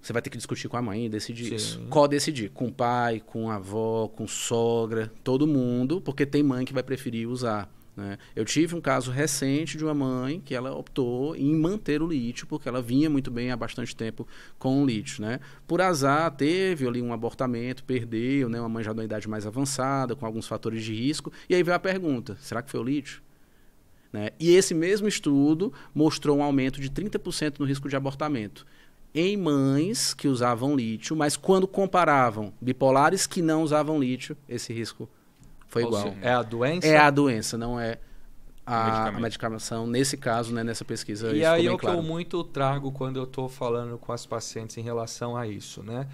Você vai ter que discutir com a mãe e decidir Sim. isso. Qual decidir? Com o pai, com a avó, com sogra, todo mundo, porque tem mãe que vai preferir usar né? Eu tive um caso recente de uma mãe que ela optou em manter o lítio, porque ela vinha muito bem há bastante tempo com o lítio. Né? Por azar, teve ali um abortamento, perdeu, né? uma mãe já de uma idade mais avançada, com alguns fatores de risco. E aí veio a pergunta: será que foi o lítio? Né? E esse mesmo estudo mostrou um aumento de 30% no risco de abortamento em mães que usavam lítio, mas quando comparavam bipolares que não usavam lítio, esse risco foi Ou igual. é a doença? É a doença, não é a, medicamento. a medicação. Nesse caso, né, nessa pesquisa, E aí é o claro. que eu muito trago quando eu estou falando com as pacientes em relação a isso, né?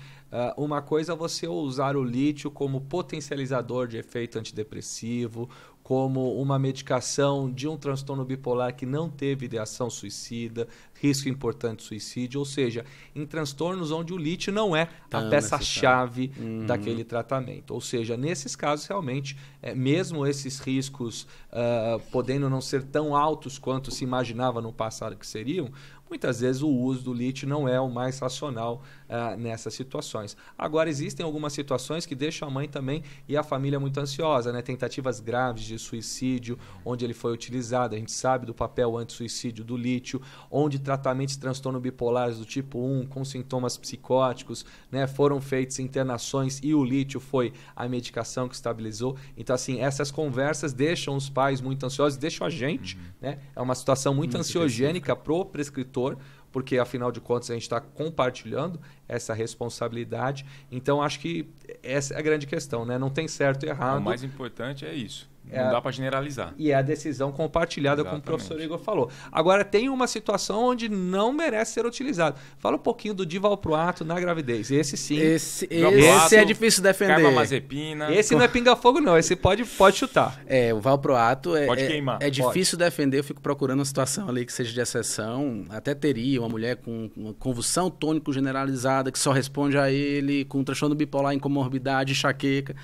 Uh, uma coisa é você usar o lítio como potencializador de efeito antidepressivo, como uma medicação de um transtorno bipolar que não teve ideação suicida, risco importante de suicídio, ou seja, em transtornos onde o lítio não é tá a peça-chave uhum. daquele tratamento. Ou seja, nesses casos, realmente, é, mesmo esses riscos uh, podendo não ser tão altos quanto se imaginava no passado que seriam, muitas vezes o uso do lítio não é o mais racional uh, nessas situações. Agora, existem algumas situações que deixam a mãe também e a família muito ansiosa, né? Tentativas graves de suicídio, onde ele foi utilizado, a gente sabe do papel anti-suicídio do lítio, onde tratamentos de transtorno bipolares do tipo 1 com sintomas psicóticos, né? Foram feitas internações e o lítio foi a medicação que estabilizou. Então, assim, essas conversas deixam os pais muito ansiosos, deixam a gente, uhum. né? É uma situação muito, muito ansiogênica pro prescritor porque afinal de contas a gente está compartilhando essa responsabilidade. Então acho que essa é a grande questão, né? Não tem certo e errado. O mais importante é isso. É não dá para generalizar. E é a decisão compartilhada, Exatamente. como o professor Igor falou. Agora, tem uma situação onde não merece ser utilizado. Fala um pouquinho do divalproato na gravidez. Esse sim. Esse, esse é difícil defender. Carbamazepina. Esse não é pinga-fogo, não. Esse pode, pode chutar. É, o valproato é, pode é, queimar. é difícil pode. defender. Eu fico procurando uma situação ali que seja de exceção. Até teria uma mulher com uma convulsão tônico generalizada que só responde a ele, com um transtorno bipolar em comorbidade, enxaqueca.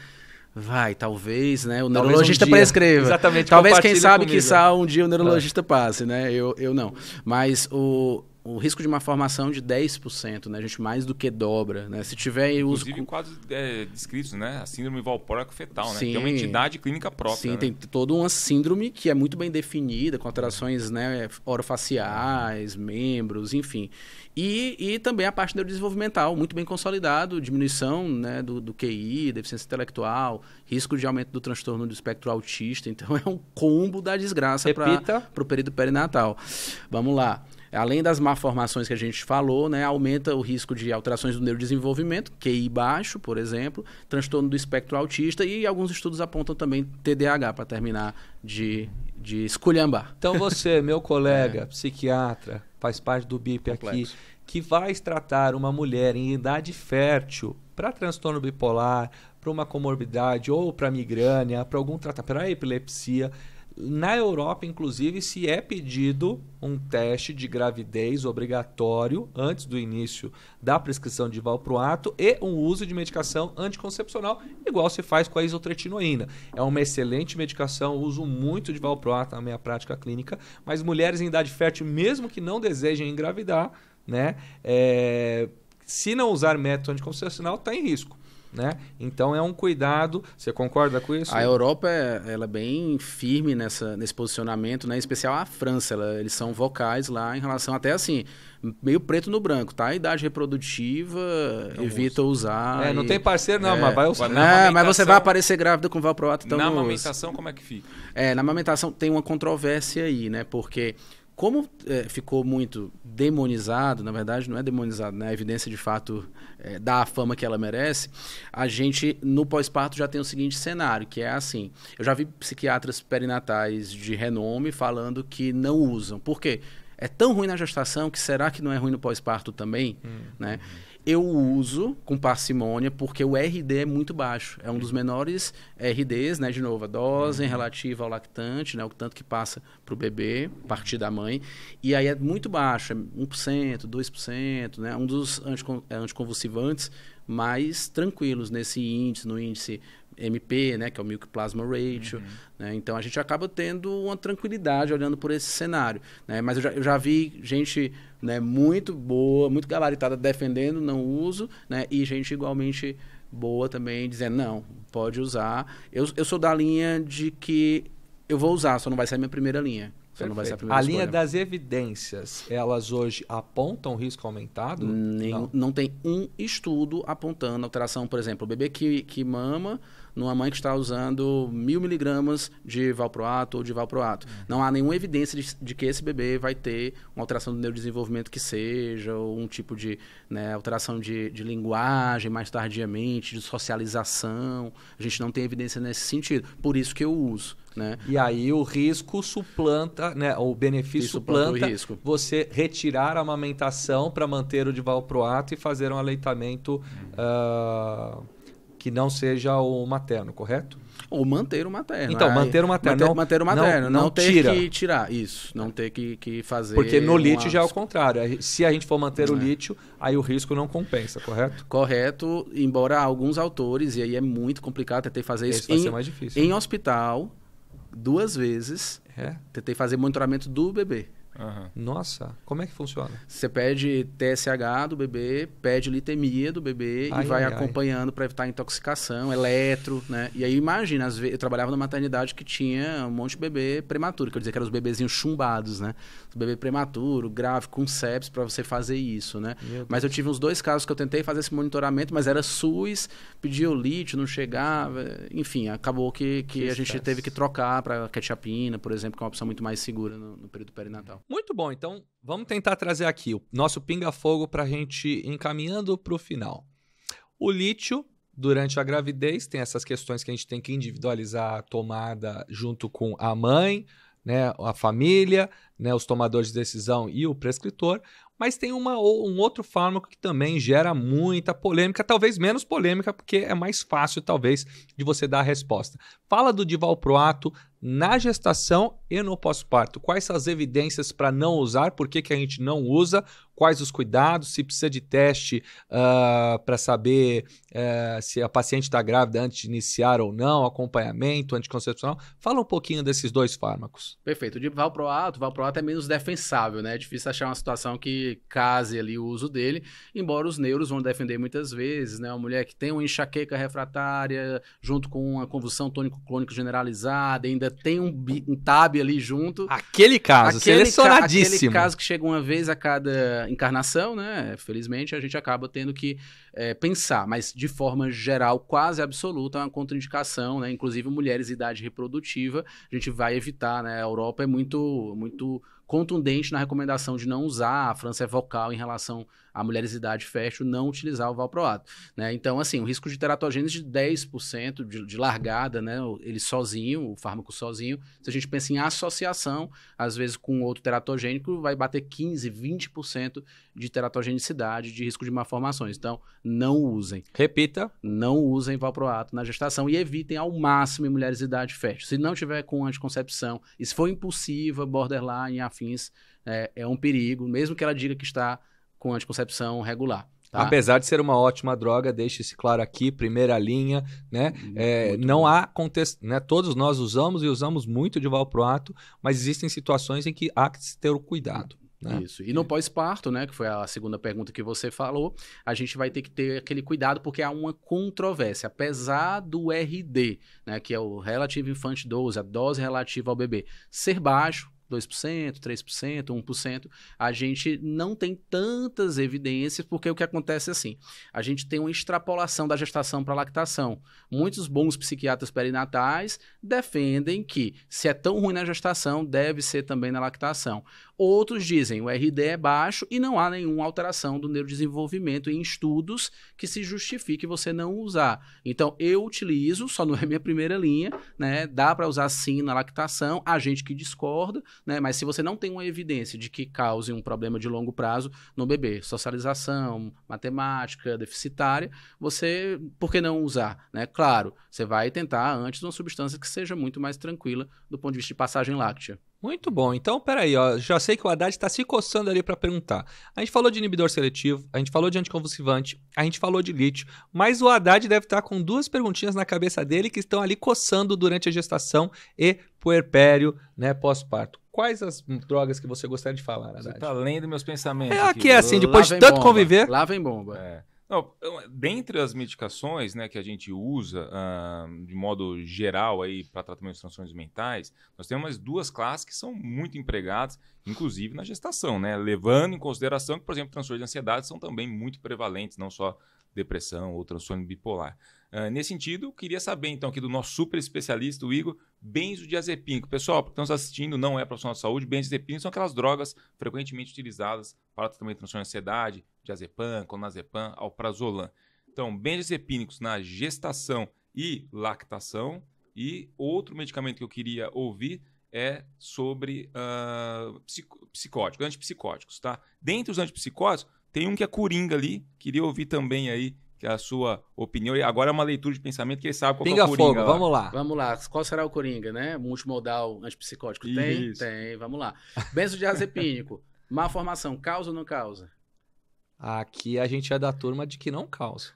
Vai, talvez, né? O talvez neurologista um prescreva. Exatamente. Talvez quem sabe que um dia o neurologista é. passe, né? Eu, eu não. Mas o o risco de uma formação de 10%, né? A gente mais do que dobra, né? Se tiver uso... Inclusive quase é, descritos, né? A síndrome valpórica fetal, né? Tem uma entidade clínica própria, Sim, né? tem toda uma síndrome que é muito bem definida, com alterações né, orofaciais, membros, enfim. E, e também a parte neurodesenvolvimental, muito bem consolidado, diminuição né, do, do QI, deficiência intelectual, risco de aumento do transtorno do espectro autista. Então, é um combo da desgraça para o período perinatal. Vamos lá além das malformações que a gente falou, né, aumenta o risco de alterações do neurodesenvolvimento, QI baixo, por exemplo, transtorno do espectro autista e alguns estudos apontam também TDAH, para terminar de, de esculhambar. Então você, meu colega, é. psiquiatra, faz parte do BIP Complexo. aqui, que vai tratar uma mulher em idade fértil para transtorno bipolar, para uma comorbidade ou para migrânia, para algum tratamento, para epilepsia, na Europa, inclusive, se é pedido um teste de gravidez obrigatório antes do início da prescrição de valproato e um uso de medicação anticoncepcional, igual se faz com a isotretinoína. É uma excelente medicação, uso muito de valproato na minha prática clínica, mas mulheres em idade fértil, mesmo que não desejem engravidar, né, é, se não usar método anticoncepcional, está em risco né? Então é um cuidado. Você concorda com isso? A Europa é, ela é bem firme nessa, nesse posicionamento, né? Em especial a França, ela, eles são vocais lá em relação até assim meio preto no branco, tá? A idade reprodutiva então, evita usar. É, e... não tem parceiro não, é. mas vai usar. Não, amamentação... mas você vai aparecer grávida com valproato. Então na amamentação como é que fica? É, na amamentação tem uma controvérsia aí, né? Porque como é, ficou muito demonizado, na verdade não é demonizado, né? A evidência de fato é, dá a fama que ela merece. A gente no pós-parto já tem o seguinte cenário, que é assim: eu já vi psiquiatras perinatais de renome falando que não usam. Por quê? É tão ruim na gestação que será que não é ruim no pós-parto também, hum, né? Hum. Eu uso com parcimônia porque o RD é muito baixo. É um dos menores RDs, né? De novo, a dose uhum. relativa ao lactante, né? O tanto que passa para o bebê, partir da mãe. E aí é muito baixo, é 1%, 2%, né? Um dos eh, anticonvulsivantes mais tranquilos nesse índice, no índice MP, né, que é o Milk Plasma Ratio. Uhum. Né? Então a gente acaba tendo uma tranquilidade olhando por esse cenário. Né? Mas eu já, eu já vi gente né, muito boa, muito galaritada defendendo não uso, né, e gente igualmente boa também dizendo não, pode usar. Eu, eu sou da linha de que eu vou usar, só não vai ser a minha primeira linha. A, a linha das evidências, elas hoje apontam risco aumentado? Nem, não. não tem um estudo apontando alteração, por exemplo, o bebê que, que mama numa mãe que está usando mil miligramas de valproato ou de valproato. Uhum. Não há nenhuma evidência de, de, que esse bebê vai ter uma alteração do neurodesenvolvimento que seja, ou um tipo de né, alteração de, de linguagem mais tardiamente, de socialização. A gente não tem evidência nesse sentido. Por isso que eu uso. Né? E aí o risco suplanta, né? O benefício suplanta, você retirar a amamentação para manter o de valproato e fazer um aleitamento. Uhum. Uh que não seja o materno, correto? Ou manter o materno. Então, manter o materno. Manter, não, manter o materno. Não, não, não ter tira. que tirar, isso. Não ter que, que fazer. Porque no lítio já é o contrário. Se a gente for manter o é. lítio, aí o risco não compensa, correto? Correto, embora alguns autores, e aí é muito complicado, tentei fazer isso. Esse em, ser mais difícil. Em né? hospital, duas vezes, é. tentei fazer monitoramento do bebê. Uhum. Nossa, como é que funciona? Você pede TSH do bebê, pede litemia do bebê ai, e vai ai, acompanhando para evitar intoxicação, eletro, né? E aí imagina, às vezes, eu trabalhava na maternidade que tinha um monte de bebê prematuro, que eu dizia que eram os bebezinhos chumbados, né? bebê prematuro, grave, com sepsis, para você fazer isso, né? Mas eu tive uns dois casos que eu tentei fazer esse monitoramento, mas era SUS, pedia o lítio, não chegava, enfim, acabou que, que, que a gente teve que trocar para quetiapina, por exemplo, que é uma opção muito mais segura no, no período perinatal. Muito bom. Então, vamos tentar trazer aqui o nosso pinga-fogo para a gente encaminhando para o final. O lítio, durante a gravidez, tem essas questões que a gente tem que individualizar a tomada junto com a mãe, né, a família, né, os tomadores de decisão e o prescritor, mas tem uma, um outro fármaco que também gera muita polêmica, talvez menos polêmica, porque é mais fácil, talvez, de você dar a resposta. Fala do Divalproato, na gestação e no pós-parto. Quais são as evidências para não usar? Por que, que a gente não usa? Quais os cuidados? Se precisa de teste uh, ah, para saber uh, se a paciente está grávida antes de iniciar ou não, acompanhamento anticoncepcional. Fala um pouquinho desses dois fármacos. Perfeito. De valproato, valproato é menos defensável, né? É difícil achar uma situação que case ali o uso dele, embora os neuros vão defender muitas vezes, né? Uma mulher que tem uma enxaqueca refratária junto com uma convulsão tônico-clônica generalizada, ainda tem um, um tab ali junto. Aquele caso, aquele selecionadíssimo. Ca aquele caso que chega uma vez a cada encarnação, né? Felizmente, a gente acaba tendo que é, pensar, mas de forma geral, quase absoluta, é uma contraindicação, né? Inclusive, mulheres de idade reprodutiva, a gente vai evitar, né? A Europa é muito, muito contundente na recomendação de não usar, a França é vocal em relação a mulherizidade fértil não utilizar o valproato. Né? Então, assim, o risco de teratogênese de 10% de, de largada, né? ele sozinho, o fármaco sozinho. Se a gente pensa em associação, às vezes com outro teratogênico, vai bater 15%, 20% de teratogenicidade, de risco de malformações. Então, não usem. Repita. Não usem valproato na gestação e evitem ao máximo em mulheres de idade fértil. Se não tiver com anticoncepção, e se for impulsiva, borderline, afins, é, é um perigo, mesmo que ela diga que está com anticoncepção regular. Tá? Apesar de ser uma ótima droga, deixe-se claro aqui, primeira linha, né? É, não bom. há contexto, né? Todos nós usamos e usamos muito de valproato, mas existem situações em que há que se ter o cuidado. Né? Isso. E no pós-parto, né, que foi a segunda pergunta que você falou, a gente vai ter que ter aquele cuidado porque há uma controvérsia. Apesar do RD, né, que é o Relative Infant Dose, a dose relativa ao bebê, ser baixo, 2%, 3%, 1%, a gente não tem tantas evidências, porque o que acontece é assim: a gente tem uma extrapolação da gestação para a lactação. Muitos bons psiquiatras perinatais defendem que se é tão ruim na gestação, deve ser também na lactação. Outros dizem o RD é baixo e não há nenhuma alteração do neurodesenvolvimento em estudos que se justifique você não usar. Então, eu utilizo, só não é minha primeira linha, né? Dá para usar sim na lactação, A gente que discorda, né? Mas se você não tem uma evidência de que cause um problema de longo prazo no bebê, socialização, matemática deficitária, você, por que não usar, né? Claro, você vai tentar antes uma substância que seja muito mais tranquila do ponto de vista de passagem láctea. Muito bom. Então, peraí, ó, já sei que o Haddad está se coçando ali para perguntar. A gente falou de inibidor seletivo, a gente falou de anticonvulsivante, a gente falou de lítio, mas o Haddad deve estar tá com duas perguntinhas na cabeça dele que estão ali coçando durante a gestação e puerpério, né, pós-parto. Quais as drogas que você gostaria de falar, Haddad? Você tá lendo meus pensamentos. É aqui, aqui é assim, depois de tanto bomba. conviver. Lá vem bomba. É. Não, dentre as medicações né, que a gente usa uh, de modo geral para tratamento de transtornos mentais, nós temos umas duas classes que são muito empregadas, inclusive na gestação, né? levando em consideração que, por exemplo, transtornos de ansiedade são também muito prevalentes, não só depressão ou transtorno bipolar. Uh, nesse sentido, queria saber então aqui do nosso super especialista, o Igor, benzodiazepínico. Pessoal, porque estamos assistindo, não é profissional de saúde, benzodiazepínico são aquelas drogas frequentemente utilizadas para tratamento de transtorno de ansiedade, diazepam, clonazepam, alprazolam. Então, benzodiazepínicos na gestação e lactação. E outro medicamento que eu queria ouvir é sobre uh, ah, psicóticos, antipsicóticos, tá? Dentre os antipsicóticos, tem um que é Coringa ali, queria ouvir também aí que é a sua opinião. E agora é uma leitura de pensamento, quem sabe qual Pinga é o Coringa. Fogo, lá. vamos lá. Vamos lá. Qual será o Coringa, né? Multimodal antipsicótico? Tem? Isso. Tem, vamos lá. Benzodiazepínico. Má formação, causa ou não causa? Aqui a gente é da turma de que não causa.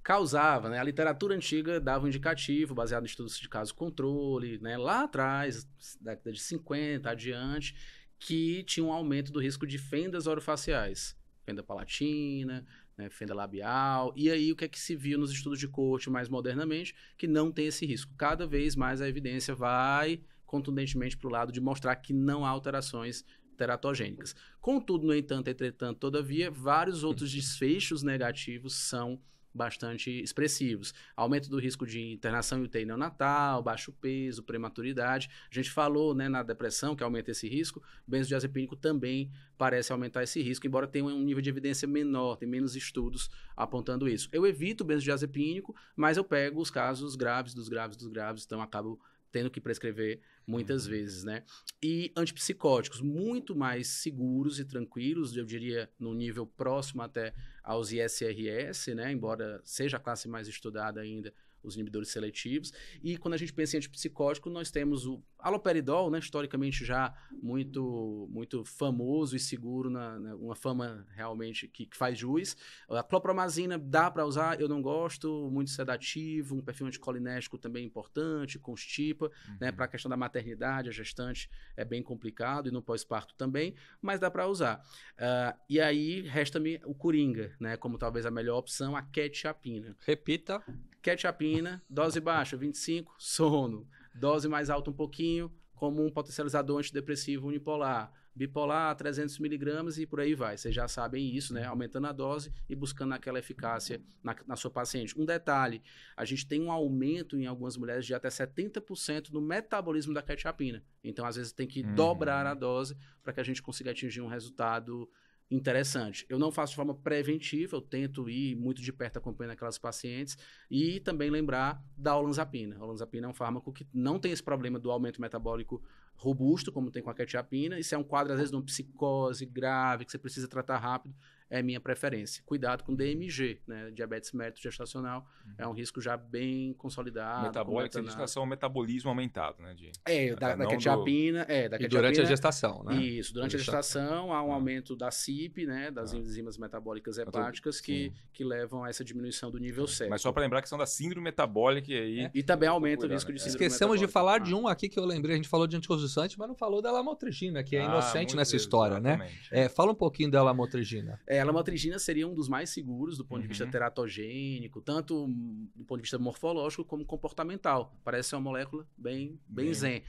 Causava, né? A literatura antiga dava um indicativo baseado em estudos de caso controle, né? Lá atrás, década de 50 adiante, que tinha um aumento do risco de fendas orofaciais fenda palatina, né, fenda labial. E aí, o que é que se viu nos estudos de corte mais modernamente? Que não tem esse risco. Cada vez mais a evidência vai contundentemente para o lado de mostrar que não há alterações teratogênicas. Contudo, no entanto, entretanto, todavia, vários outros desfechos negativos são bastante expressivos. Aumento do risco de internação e UTI neonatal, baixo peso, prematuridade. A gente falou né, na depressão que aumenta esse risco, o benzodiazepínico também parece aumentar esse risco, embora tenha um nível de evidência menor, tem menos estudos apontando isso. Eu evito o benzodiazepínico, mas eu pego os casos graves dos graves dos graves, então acabo tendo que prescrever muitas uhum. vezes, né? E antipsicóticos muito mais seguros e tranquilos, eu diria no nível próximo até aos ISRS, né? embora seja a classe mais estudada ainda, os inibidores seletivos. E quando a gente pensa em antipsicótico, nós temos o aloperidol, né, historicamente já muito muito famoso e seguro, na, na uma fama realmente que, que, faz juiz. A clopromazina dá para usar, eu não gosto, muito sedativo, um perfil anticolinérgico também importante, constipa, né, uhum. né, para a questão da maternidade, a gestante é bem complicado e no pós-parto também, mas dá para usar. Uh, e aí resta-me o coringa, né, como talvez a melhor opção, a quetiapina. Repita. Quetiapina, dose baixa, 25, sono. Dose mais alta um pouquinho, como um potencializador antidepressivo unipolar. Bipolar, 300 miligramas e por aí vai. Vocês já sabem isso, né? Aumentando a dose e buscando aquela eficácia na, na sua paciente. Um detalhe, a gente tem um aumento em algumas mulheres de até 70% no metabolismo da quetiapina. Então, às vezes, tem que hum. dobrar a dose para que a gente consiga atingir um resultado interessante. Eu não faço de forma preventiva, eu tento ir muito de perto acompanhando aquelas pacientes e também lembrar da olanzapina. A olanzapina é um fármaco que não tem esse problema do aumento metabólico robusto, como tem com a quetiapina, e se é um quadro, às vezes, de uma psicose grave, que você precisa tratar rápido, é minha preferência. Cuidado com DMG, né? Diabetes mérito-gestacional uhum. é um risco já bem consolidado. Metabólica gestação metabolismo aumentado, né? De, é, da, da quetiapina. Do... É, da quetiapina, e durante a gestação, né? Isso, durante a gestação há um ah. aumento da CIP, né? Das ah. enzimas metabólicas hepáticas tô... que, que levam a essa diminuição do nível 7. Mas só para lembrar que são da síndrome metabólica e aí... É. E também aumenta cuidar, o risco né? de síndrome Esquecemos metabólica. de falar ah. de um aqui que eu lembrei, a gente falou de anticonvulsante, mas não falou da lamotrigina, que é ah, inocente nessa Deus, história, né? exatamente. né? É, fala um pouquinho da lamotrigina. É, a matrigina seria um dos mais seguros do ponto uhum. de vista uhum. teratogênico, tanto do ponto de vista morfológico como comportamental. Parece ser uma molécula bem, bem, bem. zen.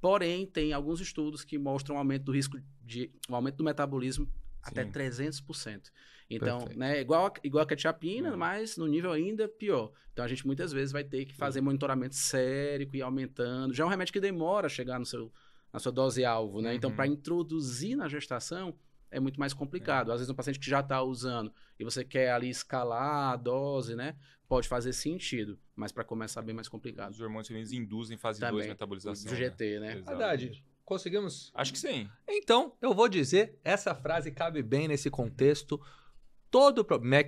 Porém, tem alguns estudos que mostram um aumento do risco de um aumento do metabolismo Sim. até 300%. Então, né, igual a, igual a quetiapina, uhum. mas no nível ainda pior. Então, a gente muitas vezes vai ter que fazer uhum. monitoramento sério e aumentando. Já é um remédio que demora a chegar no seu, na sua dose alvo, né? Uhum. Então, para introduzir na gestação, é muito mais complicado. É. Às vezes um paciente que já está usando e você quer ali escalar a dose, né? Pode fazer sentido, mas para começar é bem mais complicado. Os hormônios femininos induzem fase Também, 2 metabolização. Do GT, né? né? conseguimos? Acho que sim. Então, eu vou dizer, essa frase cabe bem nesse contexto. Todo problema,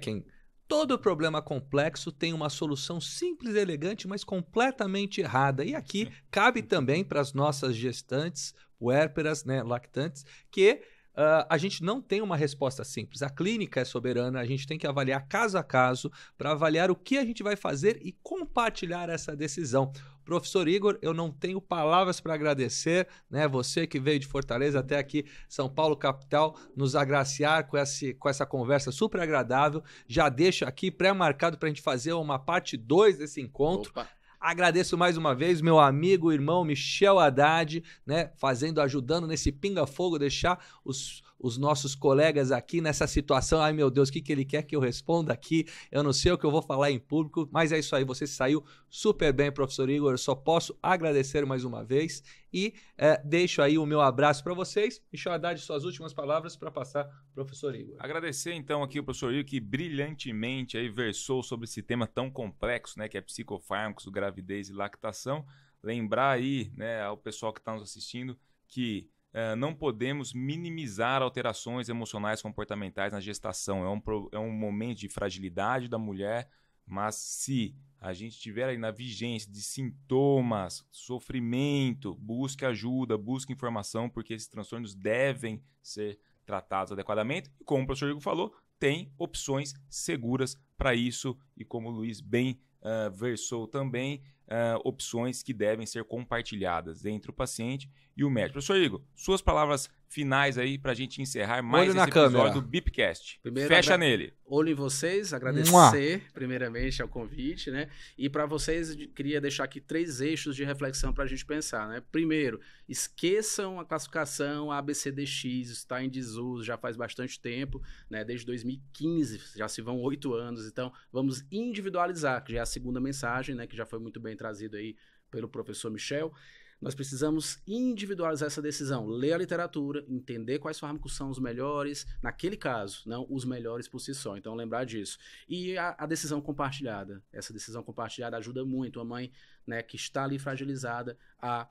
todo problema complexo tem uma solução simples e elegante, mas completamente errada. E aqui cabe também para as nossas gestantes, puérperas, né, lactantes, que Uh, a gente não tem uma resposta simples. A clínica é soberana, a gente tem que avaliar caso a caso para avaliar o que a gente vai fazer e compartilhar essa decisão. Professor Igor, eu não tenho palavras para agradecer, né? Você que veio de Fortaleza até aqui, São Paulo capital, nos agraciar com, esse, com essa conversa super agradável. Já deixo aqui pré-marcado para a gente fazer uma parte 2 desse encontro. Opa. Agradeço mais uma vez meu amigo, irmão Michel Haddad, né, fazendo, ajudando nesse pinga-fogo, deixar os, os nossos colegas aqui nessa situação. Ai, meu Deus, o que, que ele quer que eu responda aqui? Eu não sei o que eu vou falar em público, mas é isso aí. Você saiu super bem, professor Igor. Eu só posso agradecer mais uma vez e é, deixo aí o meu abraço para vocês. dar de suas últimas palavras para passar para o professor Igor. Agradecer então aqui o professor Igor que brilhantemente aí versou sobre esse tema tão complexo, né, que é psicofármacos, gravidez e lactação. Lembrar aí, né, ao pessoal que está nos assistindo que é, não podemos minimizar alterações emocionais comportamentais na gestação. É um, é um momento de fragilidade da mulher, mas se a gente tiver aí na vigência de sintomas, sofrimento, busque ajuda, busque informação, porque esses transtornos devem ser tratados adequadamente. E como o professor Igor falou, tem opções seguras para isso, e como o Luiz bem uh, versou também, uh, opções que devem ser compartilhadas entre o paciente e o médico. Professor Igor, suas palavras finais aí para a gente encerrar mais esse episódio câmera. do Bipcast. Fecha nele. Olho em vocês, agradecer Mua. primeiramente ao convite, né? E para vocês, queria deixar aqui três eixos de reflexão para a gente pensar, né? Primeiro, esqueçam a classificação ABCDX, está em desuso já faz bastante tempo, né? Desde 2015, já se vão oito anos, então vamos individualizar, que já é a segunda mensagem, né? Que já foi muito bem bem trazido aí pelo professor Michel. Nós precisamos individualizar essa decisão, ler a literatura, entender quais fármacos são os melhores, naquele caso, não os melhores por si só. Então, lembrar disso. E a, a decisão compartilhada. Essa decisão compartilhada ajuda muito a mãe né, que está ali fragilizada a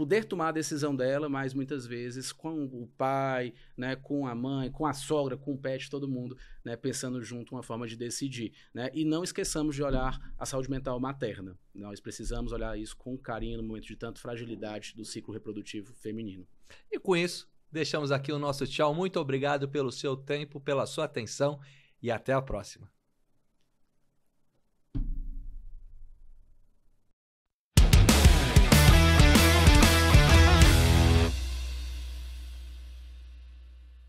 poder tomar a decisão dela, mas muitas vezes com o pai, né, com a mãe, com a sogra, com o pet, todo mundo, né, pensando junto uma forma de decidir, né? E não esqueçamos de olhar a saúde mental materna. Nós precisamos olhar isso com carinho no momento de tanta fragilidade do ciclo reprodutivo feminino. E com isso, deixamos aqui o nosso tchau. Muito obrigado pelo seu tempo, pela sua atenção e até a próxima.